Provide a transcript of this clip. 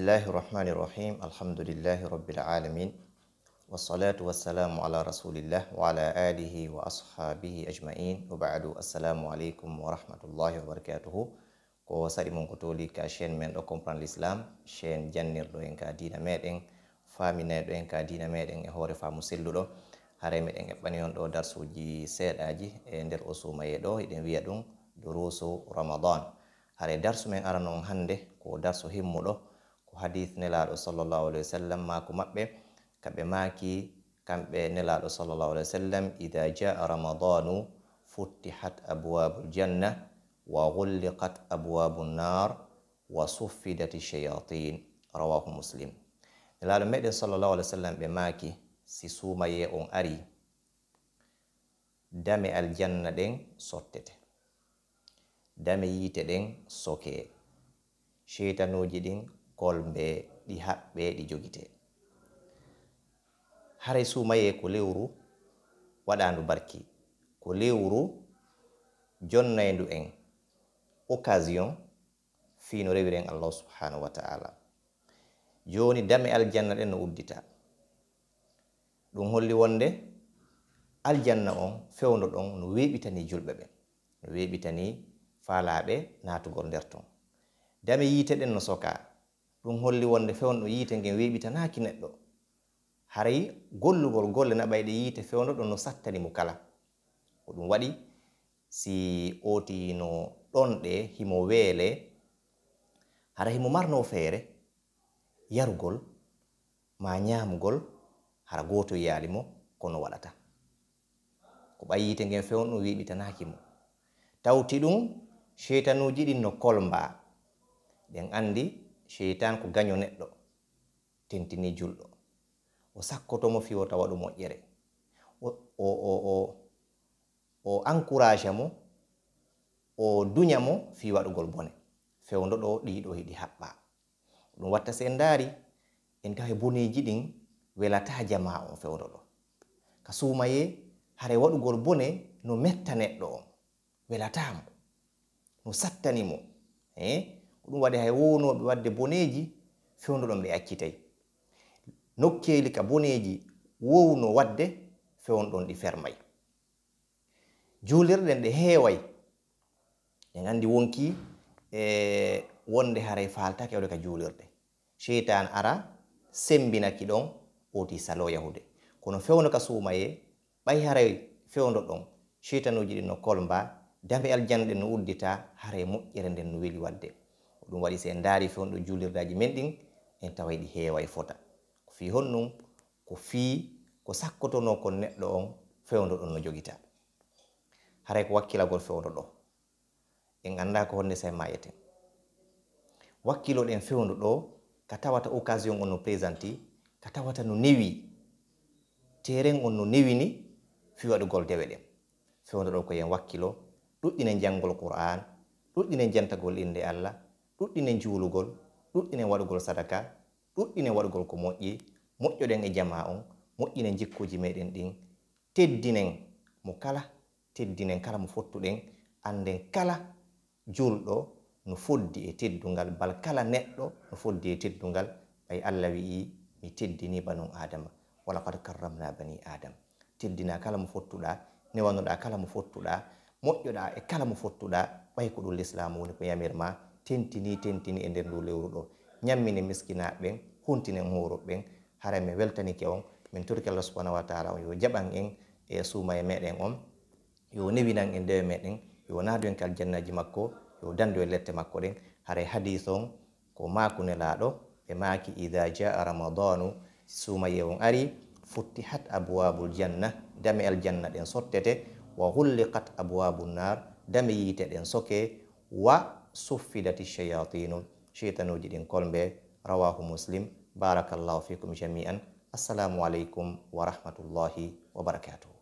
الله الرحمن الرحيم الحمد لله رب العالمين والصلاة والسلام على رسول الله وعلى آله وأصحابه أجمعين وبعد السلام عليكم ورحمة الله وبركاته ko sari mon ko toli ka chaîne men ɗo comprendre l'islam chaîne jannirɗo en ka dina meɗen faminayɗo en ka dina meɗen e hoore faamu selluɗo hare meɗen eɓɓani on ɗo darsuji seeɗaji e nder o sumaye ɗo eɗen wiya ɗum durusu ramadan hare darsu men arano on hannde ko darsu himmuɗo ko hadith nelaado sallallahu alaihi wasallam sallam maako mabbe kambe maaki kambe nelaado sallallahu alaihi wasallam sallam ida jaa ramadanu futihat abwabu janna wa gulliqat abwabu nar wa suffidat shayatin rawahu muslim nelaado mede sallallahu alaihi wasallam sallam maaki si sumaye on ari dame aljanna den sottete dame yite den soke cheytanuji ɗin kolbe ɗi haɓɓe ɗi jogite hare sumaye ko lewru waɗandu barki ko lewru jonnaydu en occasion fino rewiren allah subhanahu wa ta'ala joni dame aljanna ɗen no uddita ɗum holli wonde aljanna on fewdo ɗon no weɓitani julɓe ɓen no weɓitani faalaɓe natugol nder ton dame yiteɗen no sokaa ɗum holli wonde fewnoɗo yiite ngen weɓitanaaki neɗɗo haray gollugol golle naɓayɗe yiite fewdo ɗo no sattani mo kala ko ɗum waɗi si ooti no ɗonɗe himo weele hara himo marno feere yarugol ma ñaamugol hara gooto yaali mo kono waɗata ko ɓay yiite ngen fewno ɗum weɓitanaaki mo tawti ɗum cheytanuuji ɗin no kolmba ɗen anndi sheitan ko gaño neɗɗo tentini julɗo o sakkotomo fiwota waɗu moƴƴere o, o, o, o encouragea mo o duña mo fi waɗugol bone fewdo ɗo ɗiɗo hiɗi haɓɓa ɗum watta se en daari en tawa boneji ɗin welata jama on fewdo ɗo ka sumaye hare waɗugol bone no metta neɗɗo on welatamo no sattanimo eh? ɗum waɗi hay wownoɓe waɗde boneji fewndo ɗon ɓe accitay nokkeli ka boneji wowno waɗde fewnɗon ɗi fermay juulirɗen ɗe heeway en anndi wonki e wonde haray faaltaki awde ka juulirɗe cheytan ara sembinaki ɗon oti salo yahude kono fewno ka suumaye ɓay haray fewndo ɗon cheytanuji ɗin no kolmba dame aljanɗe no uddita haray moƴƴere nden no weli waɗde ɗum waɗi sen daari fe honɗo juulirdaji men ɗin en tawa yɗi heewa e fota ko fii honnum ko fii ko sakkotono ko neɗɗo on fewndo ɗon no jogita haray ko wakkilagol fewndo ɗo en annda ko honde sa mayeten wakkiloɗen fewndo ɗo ka tawata occasion on no présenti ka tawata no newi teren on no newini fi waɗugol dewe ɗen fewndo ɗo ko yen wakkilo ɗuɗɗine jangol qur'an ɗuɗɗine jantagol inde allah ɗuɗɗine juulugol ɗuɗɗine waɗugol sadaka ɗuɗɗine waɗugol ko moƴƴi moƴƴoɗen e jama on moƴƴine jikkuji meɗen ɗin teddinen mo kala teddinen kala mo fottuɗen annden kala julɗo no foddi e teddungal bal kala neɗɗo no foddi e teddungal ɓay allah wi'i mi teddini banon adama wala kad karramna bani adama teddina kala mo fottuɗa newanoɗa kala mo fottuɗa moƴƴoɗa e kala mo fottuɗa ɓay ko ɗum l'islam woni ko yamirma tentini tentini ender do ndu lewru ɗo ñammine miskinaɓe ɓen huntinen huruɓe ɓen hara mi weltanike on min turki allah subhanahu wa taala on yo jaɓan en e suuma e meɗen on yo newinan en ndewe meɗen yo naadu en kal jannaji makko yo dandu e lette makko ɗen hara hadis on ko makunelaɗo ɓe maki ida jaa ramadanu suuma ye on ari futtihat abwabul janna dame aljanna ɗen sottete wa hulliqat abwabu nar dami yiite ɗen soke wa سفلت الشياطين شيطان وجدين به رواه مسلم بارك الله فيكم جميعا السلام عليكم ورحمة الله وبركاته